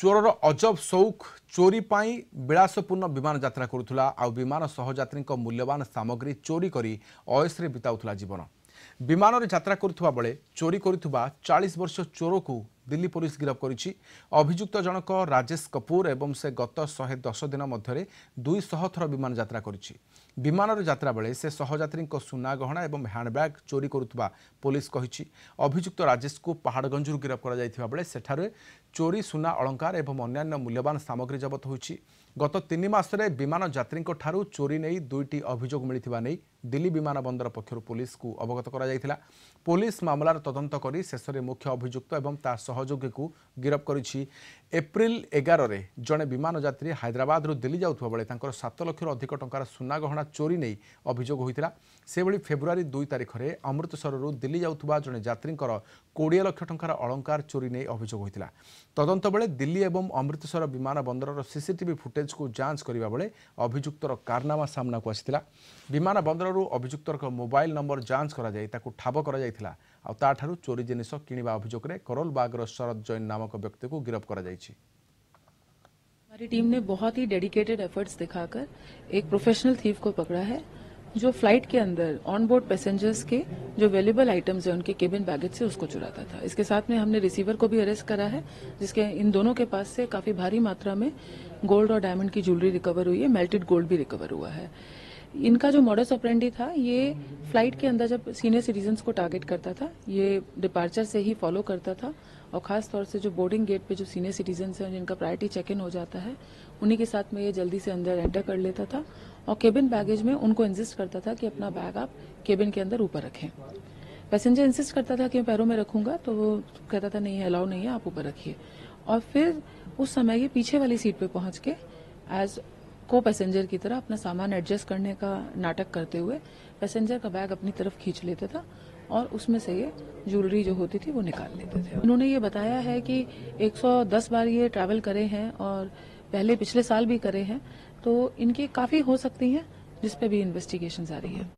ଚୋରର ଅଜବ ସଉକ ଚୋରି ପାଇଁ ବିଳାସପୂର୍ଣ୍ଣ ବିମାନ ଯାତ୍ରା କରୁଥିଲା ଆଉ ବିମାନ ସହଯାତ୍ରୀଙ୍କ ମୂଲ୍ୟବାନ ସାମଗ୍ରୀ ଚୋରି କରି ଅୟସରେ ବିତାଉଥିଲା ଜୀବନ ବିମାନରେ ଯାତ୍ରା କରୁଥିବା ବେଳେ ଚୋରି କରୁଥିବା ଚାଳିଶ ବର୍ଷ ଚୋରକୁ দিল্লি পুলিশ গিরফ করেছে অভিযুক্ত জনক রাজেশ কপুর এবং সে গত শহে দশ দিন মধ্যে দুইশহ থর বিমান যাত্রা করেছে বিমানর যাত্রা বেড়ে সে সহযাত্রী সুনা গহনা এবং হ্যাণ্ডব্যাগ চোরি করুবা পুলিশ কহিছি অভিযুক্ত রাজেশকু পাহাড়গঞ্জরু গিরফ করা যাইতিবাবেলে সেঠারে চোরি সুনা অলঙ্কার এবং অন্যান্য মূল্যবান সামগ্রী জবত হয়েছে গত তিন মাসে বিমান যাত্রীঠার চোরি নেই দুইটি অভিযোগ মিলিবা নেই দিল্লি বিমান বন্দর পক্ষ পুলিশকু অবগত করা যাইতিলা পুলিশ মামলার তদন্ত করে শেষে মুখ্য অভিযুক্ত এবং তা সহ ସହଯୋଗୀକୁ ଗିରଫ କରିଛି ଏପ୍ରିଲ ଏଗାରରେ ଜଣେ ବିମାନ ଯାତ୍ରୀ ହାଇଦ୍ରାବାଦରୁ ଦିଲ୍ଲୀ ଯାଉଥିବା ବେଳେ ତାଙ୍କର ସାତ ଲକ୍ଷରୁ ଅଧିକ ଟଙ୍କାର ସୁନା ଗହଣା ଚୋରି ନେଇ ଅଭିଯୋଗ ହୋଇଥିଲା ସେହିଭଳି ଫେବୃୟାରୀ ଦୁଇ ତାରିଖରେ ଅମୃତସରରୁ ଦିଲ୍ଲୀ ଯାଉଥିବା ଜଣେ ଯାତ୍ରୀଙ୍କର କୋଡ଼ିଏ ଲକ୍ଷ ଟଙ୍କାର ଅଳଙ୍କାର ଚୋରି ନେଇ ଅଭିଯୋଗ ହୋଇଥିଲା ତଦନ୍ତ ବେଳେ ଦିଲ୍ଲୀ ଏବଂ ଅମୃତସର ବିମାନ ବନ୍ଦରର ସିସିଟିଭି ଫୁଟେଜ୍କୁ ଯାଞ୍ଚ କରିବା ବେଳେ ଅଭିଯୁକ୍ତର କାରନାମା ସାମ୍ନାକୁ ଆସିଥିଲା ବିମାନ ବନ୍ଦରରୁ ଅଭିଯୁକ୍ତର ମୋବାଇଲ୍ ନମ୍ବର ଯାଞ୍ଚ କରାଯାଇ ତାକୁ ଠାବ କରାଯାଇଥିଲା ଆଉ ତା'ଠାରୁ ଚୋରି ଜିନିଷ କିଣିବା ଅଭିଯୋଗରେ କରୋଲବାଗର ଶରଦ ଜୈନ ନାମକ ବ୍ୟକ୍ତିକୁ ଗିରଫ କରାଯାଇଛି हमारी टीम ने बहुत ही डेडिकेटेड एफर्ट्स दिखाकर एक प्रोफेशनल थीव को पकड़ा है जो फ्लाइट के अंदर ऑन बोर्ड पैसेंजर्स के जो वेलेबल आइटम्स है उनके केबिन बैगेज से उसको चुराता था इसके साथ में हमने रिसीवर को भी अरेस्ट करा है जिसके इन दोनों के पास से काफी भारी मात्रा में गोल्ड और डायमंड की ज्वेलरी रिकवर हुई है मेल्टेड गोल्ड भी रिकवर हुआ है इनका जो मॉडल ऑपरेंडी था ये फ्लाइट के अंदर जब सीनियर सिटीजन्स को टारगेट करता था ये डिपार्चर से ही फॉलो करता था और ख़ास तौर से जो बोर्डिंग गेट पे जो सीनियर सिटीजन्स हैं जिनका प्रायोरिटी चेक इन हो जाता है उन्हीं के साथ में ये जल्दी से अंदर एंटर कर लेता था और केबिन बैगेज में उनको इंजिस्ट करता था कि अपना बैग आप केबिन के अंदर ऊपर रखें पैसेंजर इंसिस्ट करता था कि मैं पैरों में रखूंगा तो वो कहता था नहीं अलाउ नहीं है आप ऊपर रखिए और फिर उस समय ये पीछे वाली सीट पे पहुंच के एज को पैसेंजर की तरह अपना सामान एडजस्ट करने का नाटक करते हुए पैसेंजर का बैग अपनी तरफ खींच लेता था और उसमें से ये ज्वेलरी जो होती थी वो निकाल लेते थे उन्होंने ये बताया है कि 110 बार ये ट्रैवल करे हैं और पहले पिछले साल भी करे हैं तो इनकी काफ़ी हो सकती है जिसपे भी इन्वेस्टिगेशन जारी है